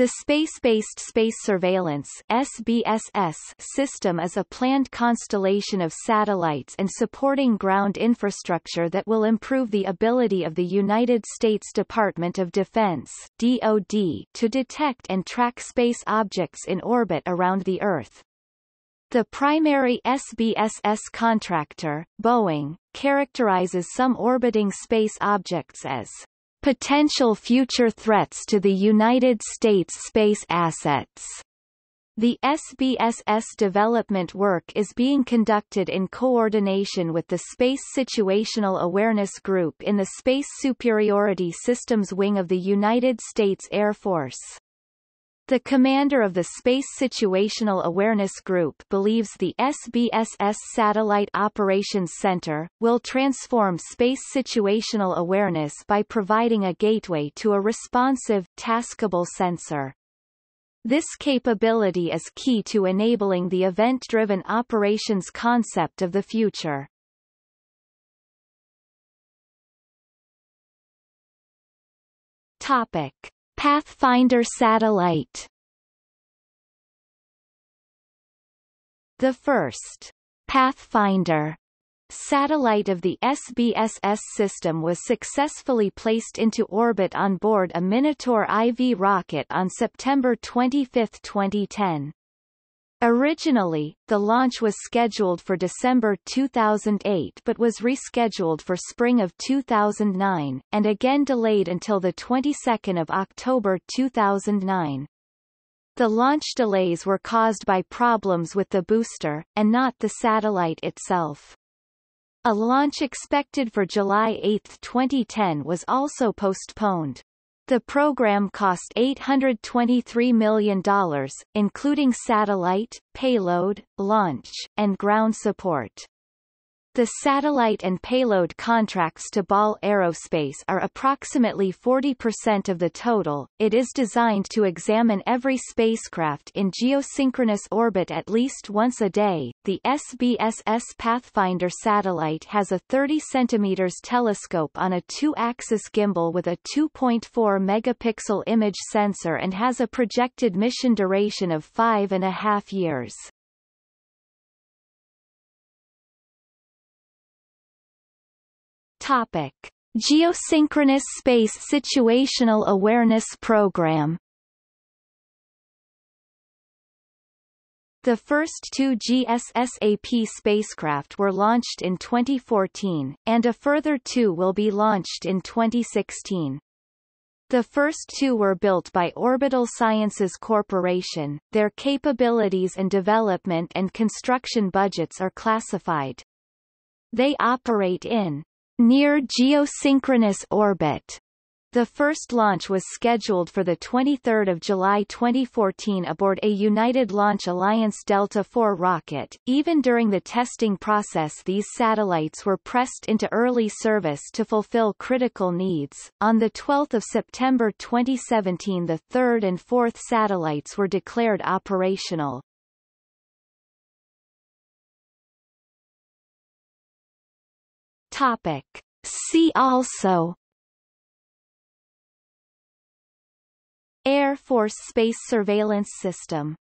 The Space-Based Space Surveillance SBSS system is a planned constellation of satellites and supporting ground infrastructure that will improve the ability of the United States Department of Defense DoD to detect and track space objects in orbit around the Earth. The primary SBSS contractor, Boeing, characterizes some orbiting space objects as Potential future threats to the United States space assets the SBSS development work is being conducted in coordination with the Space Situational Awareness Group in the Space Superiority Systems Wing of the United States Air Force. The commander of the Space Situational Awareness Group believes the SBSS Satellite Operations Center, will transform space situational awareness by providing a gateway to a responsive, taskable sensor. This capability is key to enabling the event-driven operations concept of the future. Topic. Pathfinder satellite The first Pathfinder satellite of the SBSS system was successfully placed into orbit on board a Minotaur IV rocket on September 25, 2010. Originally, the launch was scheduled for December 2008 but was rescheduled for spring of 2009, and again delayed until the 22nd of October 2009. The launch delays were caused by problems with the booster, and not the satellite itself. A launch expected for July 8, 2010 was also postponed. The program cost $823 million, including satellite, payload, launch, and ground support. The satellite and payload contracts to Ball Aerospace are approximately 40% of the total. It is designed to examine every spacecraft in geosynchronous orbit at least once a day. The SBSS Pathfinder satellite has a 30 cm telescope on a two-axis gimbal with a 2.4 megapixel image sensor and has a projected mission duration of five and a half years. Topic. Geosynchronous Space Situational Awareness Program The first two GSSAP spacecraft were launched in 2014, and a further two will be launched in 2016. The first two were built by Orbital Sciences Corporation, their capabilities and development and construction budgets are classified. They operate in near geosynchronous orbit. The first launch was scheduled for 23 July 2014 aboard a United Launch Alliance Delta IV rocket. Even during the testing process these satellites were pressed into early service to fulfill critical needs. On 12 September 2017 the third and fourth satellites were declared operational, Topic. See also Air Force Space Surveillance System